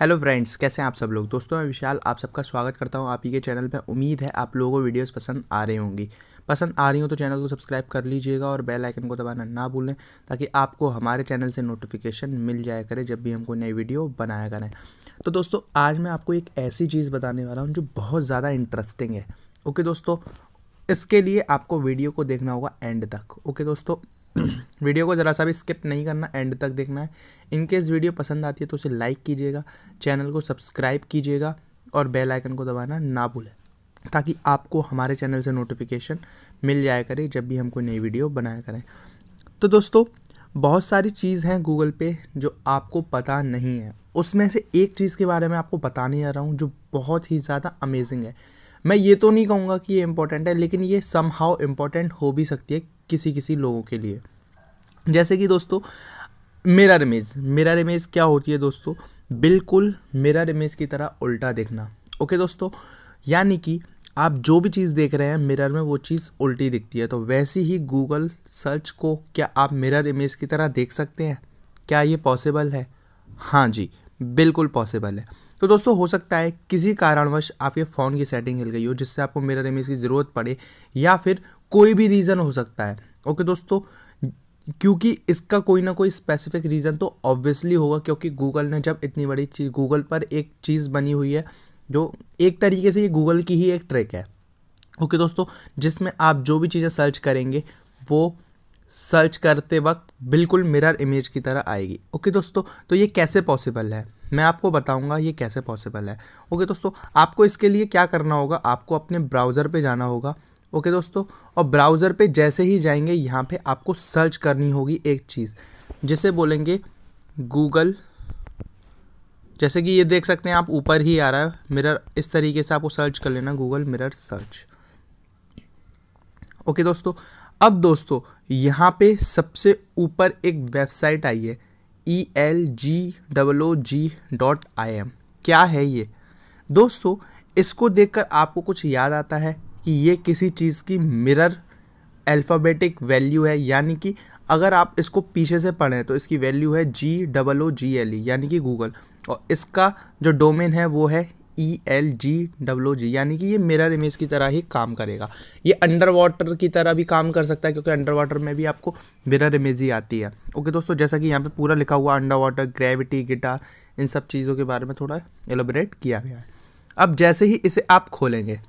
hello friends कैसे हैं आप सब लोग दोस्तों मैं विशाल आप सबका स्वागत करता हूं आप ही के चैनल पर उम्मीद है आप लोगों को वीडियोस पसंद आ रही होंगी पसंद आ रही हो तो चैनल को सब्सक्राइब कर लीजिएगा और बेल आइकन को दबाना ना भूलें ताकि आपको हमारे चैनल से नोटिफिकेशन मिल जाया करे जब भी हम कोई नई वीडियो बनाया करें तो दोस्तों आज मैं आपको एक ऐसी चीज़ बताने वाला हूँ जो बहुत ज़्यादा इंटरेस्टिंग है ओके दोस्तों इसके लिए आपको वीडियो को देखना होगा एंड तक ओके दोस्तों वीडियो को ज़रा सा भी स्किप नहीं करना एंड तक देखना है इनकेस वीडियो पसंद आती है तो उसे लाइक कीजिएगा चैनल को सब्सक्राइब कीजिएगा और बेल आइकन को दबाना ना भूलें ताकि आपको हमारे चैनल से नोटिफिकेशन मिल जाया करे जब भी हम कोई नई वीडियो बनाया करें तो दोस्तों बहुत सारी चीज़ हैं गूगल पे जो आपको पता नहीं है उसमें से एक चीज़ के बारे में आपको बताने आ रहा हूँ जो बहुत ही ज़्यादा अमेजिंग है मैं ये तो नहीं कहूँगा कि ये इंपॉर्टेंट है लेकिन ये सम हाउ इम्पॉर्टेंट हो भी सकती है किसी किसी लोगों के लिए जैसे कि दोस्तों मिरर इमेज मिरर इमेज क्या होती है दोस्तों बिल्कुल मिरर इमेज की तरह उल्टा देखना ओके दोस्तों यानी कि आप जो भी चीज़ देख रहे हैं मिरर में वो चीज़ उल्टी दिखती है तो वैसी ही गूगल सर्च को क्या आप मिरर इमेज की तरह देख सकते हैं क्या ये पॉसिबल है हाँ जी बिल्कुल पॉसिबल है तो दोस्तों हो सकता है किसी कारणवश आपके फ़ोन की सेटिंग हिल गई हो जिससे आपको मिरर इमेज की ज़रूरत पड़े या फिर कोई भी रीज़न हो सकता है ओके दोस्तों क्योंकि इसका कोई ना कोई स्पेसिफिक रीज़न तो ऑब्वियसली होगा क्योंकि गूगल ने जब इतनी बड़ी चीज़ गूगल पर एक चीज़ बनी हुई है जो एक तरीके से ये गूगल की ही एक ट्रिक है ओके okay, दोस्तों जिसमें आप जो भी चीज़ें सर्च करेंगे वो सर्च करते वक्त बिल्कुल मिरर इमेज की तरह आएगी ओके okay, दोस्तों तो ये कैसे पॉसिबल है मैं आपको बताऊंगा ये कैसे पॉसिबल है ओके okay, दोस्तों आपको इसके लिए क्या करना होगा आपको अपने ब्राउज़र पे जाना होगा ओके दोस्तों और ब्राउज़र पे जैसे ही जाएंगे यहाँ पे आपको सर्च करनी होगी एक चीज़ जिसे बोलेंगे गूगल जैसे कि ये देख सकते हैं आप ऊपर ही आ रहा है मिरर इस तरीके से आपको सर्च कर लेना गूगल मिरर सर्च ओके दोस्तों अब दोस्तों यहाँ पे सबसे ऊपर एक वेबसाइट आई है E L G double O G dot I M क्या है ये दोस्तों इसको देखकर आपको कुछ याद आता है कि ये किसी चीज़ की मिरर अल्फ़ाबेटिक वैल्यू है यानी कि अगर आप इसको पीछे से पढ़ें तो इसकी वैल्यू है जी double O G L E यानी कि गूगल और इसका जो डोमेन है वो है ई एल जी डब्लो जी यानी कि ये मिरर इमेज की तरह ही काम करेगा ये अंडर वाटर की तरह भी काम कर सकता है क्योंकि अंडर वाटर में भी आपको मिरर इमेज ही आती है ओके दोस्तों जैसा कि यहाँ पे पूरा लिखा हुआ अंडर वाटर ग्रेविटी गिटार इन सब चीज़ों के बारे में थोड़ा एलोबरेट किया गया है अब जैसे ही इसे आप खोलेंगे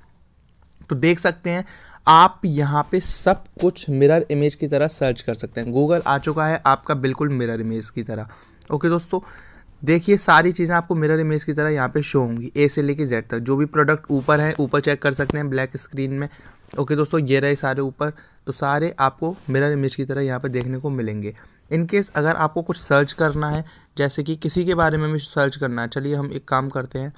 तो देख सकते हैं आप यहाँ पे सब कुछ मिरर इमेज की तरह सर्च कर सकते हैं गूगल आ चुका है आपका बिल्कुल मिरर इमेज की तरह ओके दोस्तों देखिए सारी चीज़ें आपको मिरर इमेज की तरह यहाँ पे शो होंगी ए से लेके जेड तक जो भी प्रोडक्ट ऊपर है ऊपर चेक कर सकते हैं ब्लैक स्क्रीन में ओके दोस्तों ये रहे सारे ऊपर तो सारे आपको मिरर इमेज की तरह यहाँ पे देखने को मिलेंगे इनकेस अगर आपको कुछ सर्च करना है जैसे कि किसी के बारे में भी सर्च करना है चलिए हम एक काम करते हैं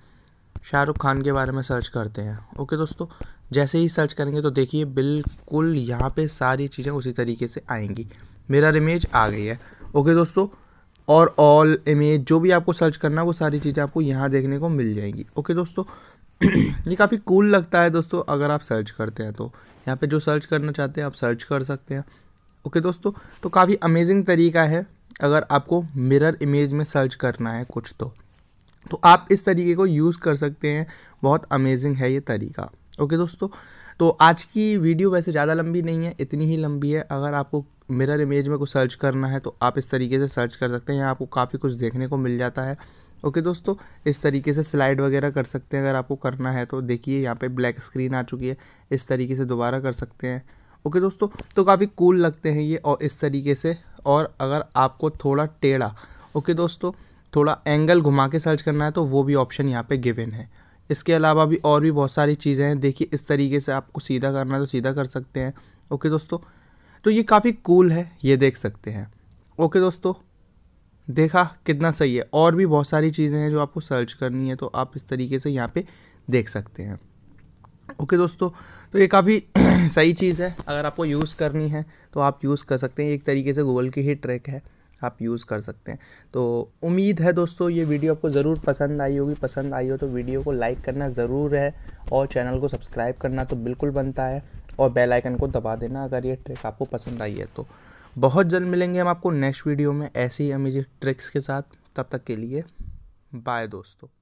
शाहरुख खान के बारे में सर्च करते हैं ओके दोस्तों जैसे ही सर्च करेंगे तो देखिए बिल्कुल यहाँ पे सारी चीज़ें उसी तरीके से आएंगी मेरा इमेज आ गई है ओके दोस्तों और ऑल इमेज जो भी आपको सर्च करना है वो सारी चीज़ें आपको यहाँ देखने को मिल जाएंगी ओके दोस्तों ये काफ़ी कूल लगता है दोस्तों अगर आप सर्च करते हैं तो यहाँ पे जो सर्च करना चाहते हैं आप सर्च कर सकते हैं ओके दोस्तों तो काफ़ी अमेजिंग तरीका है अगर आपको मिरर इमेज में सर्च करना है कुछ तो तो आप इस तरीके को यूज़ कर सकते हैं बहुत अमेजिंग है ये तरीका ओके दोस्तों तो आज की वीडियो वैसे ज़्यादा लंबी नहीं है इतनी ही लंबी है अगर आपको मिरर इमेज में कुछ सर्च करना है तो आप इस तरीके से सर्च कर सकते हैं यहाँ आपको काफ़ी कुछ देखने को मिल जाता है ओके दोस्तों इस तरीके से स्लाइड वगैरह कर सकते हैं अगर आपको करना है तो देखिए यहाँ पे ब्लैक स्क्रीन आ चुकी है इस तरीके से दोबारा कर सकते हैं ओके दोस्तों तो काफ़ी कूल लगते हैं ये और इस तरीके से और अगर आपको थोड़ा टेढ़ा ओके दोस्तों थोड़ा एंगल घुमा के सर्च करना है तो वो भी ऑप्शन यहाँ पे गिवन है इसके अलावा भी और भी बहुत सारी चीज़ें हैं देखिए इस तरीके से आपको सीधा करना है तो सीधा कर सकते हैं ओके दोस्तों तो ये काफ़ी कूल है ये देख सकते हैं ओके दोस्तों देखा कितना सही है और भी बहुत सारी चीज़ें हैं जो आपको सर्च करनी है तो आप इस तरीके से यहाँ पर देख सकते हैं ओके दोस्तों तो ये काफ़ी सही चीज़ है अगर आपको यूज़ करनी है तो आप यूज़ कर सकते हैं एक तरीके से गूगल की ही ट्रैक है आप यूज़ कर सकते हैं तो उम्मीद है दोस्तों ये वीडियो आपको ज़रूर पसंद आई होगी पसंद आई हो तो वीडियो को लाइक करना ज़रूर है और चैनल को सब्सक्राइब करना तो बिल्कुल बनता है और बेल आइकन को दबा देना अगर ये ट्रिक आपको पसंद आई है तो बहुत जल्द मिलेंगे हम आपको नेक्स्ट वीडियो में ऐसी अमेजिंग ट्रिक्स के साथ तब तक के लिए बाय दोस्तों